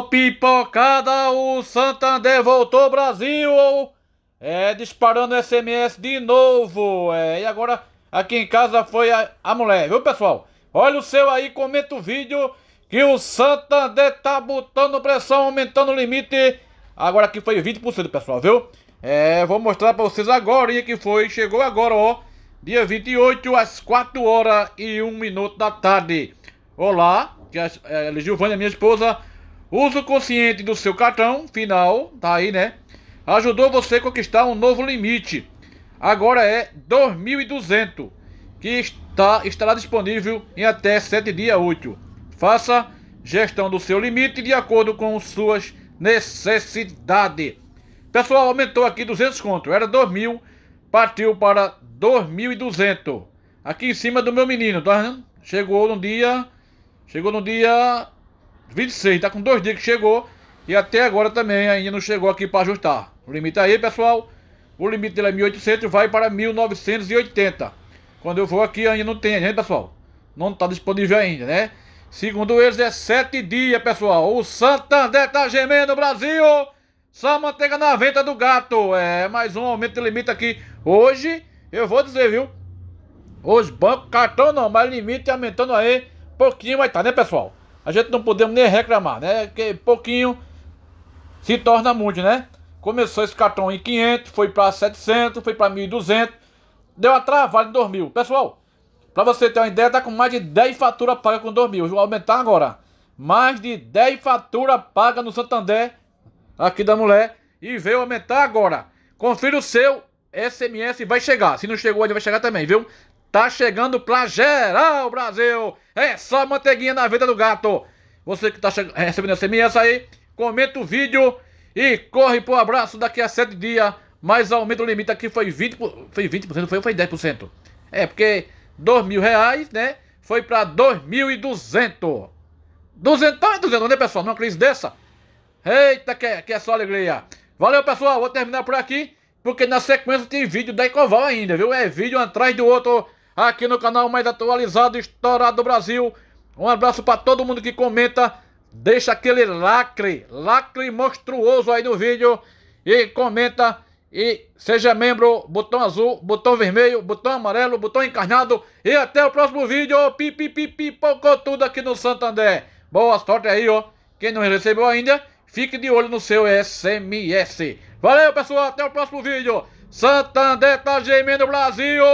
Pipocada, o Santander voltou Brasil! É, disparando SMS de novo. É, e agora aqui em casa foi a, a mulher, viu pessoal? Olha o seu aí, comenta o vídeo que o Santander tá botando pressão, aumentando o limite. Agora aqui foi 20%, pessoal, viu? É, vou mostrar pra vocês agora que foi, chegou agora, ó. Dia 28, às 4 horas e 1 minuto da tarde. Olá, que a, é, é Gilvânia, minha esposa Uso consciente do seu cartão final, tá aí, né? Ajudou você a conquistar um novo limite. Agora é 2.200, que está, estará disponível em até 7 dias úteis. Faça gestão do seu limite de acordo com suas necessidades. Pessoal, aumentou aqui 200 conto. Era 2.000, partiu para 2.200. Aqui em cima do meu menino, tá? Chegou no dia... Chegou no dia 26, tá com dois dias que chegou e até agora também ainda não chegou aqui para ajustar. O limite aí, pessoal, o limite dele é 1800, vai para 1980. Quando eu vou aqui ainda não tem, gente, pessoal. Não tá disponível ainda, né? Segundo eles é sete dias, pessoal. O Santander tá gemendo, Brasil! Só manteiga na venta do gato. É, mais um aumento de limite aqui. Hoje, eu vou dizer, viu? Os bancos, cartão não, mas limite aumentando aí. Pouquinho vai estar, tá, né, pessoal? a gente não podemos nem reclamar, né? Que pouquinho se torna muito, né? Começou esse cartão em 500, foi para 700, foi para 1.200, deu a travada em 2.000. Pessoal, para você ter uma ideia, tá com mais de 10 faturas pagas com 2.000. Vou aumentar agora. Mais de 10 faturas pagas no Santander, aqui da mulher, e veio aumentar agora. Confira o seu SMS vai chegar. Se não chegou, ele vai chegar também, viu? Tá chegando pra geral, Brasil! É só manteiguinha na vida do gato! Você que tá é, recebendo SMS aí, comenta o vídeo e corre pro abraço daqui a sete dias. Mas aumenta o limite aqui foi 20%, foi 20%, foi, foi 10%. É, porque dois mil reais, né? Foi pra dois mil e duzentos. Duzentão tá duzentos, né, pessoal? Numa crise dessa. Eita, que é, que é só alegria. Valeu, pessoal. Vou terminar por aqui, porque na sequência tem vídeo da Ecoval ainda, viu? É vídeo atrás do outro aqui no canal mais atualizado, estourado do Brasil. Um abraço para todo mundo que comenta. Deixa aquele lacre, lacre monstruoso aí no vídeo. E comenta e seja membro, botão azul, botão vermelho, botão amarelo, botão encarnado. E até o próximo vídeo. pipi pocou tudo aqui no Santander. Boa sorte aí, ó. Quem não recebeu ainda, fique de olho no seu SMS. Valeu, pessoal. Até o próximo vídeo. Santander tá gemendo Brasil.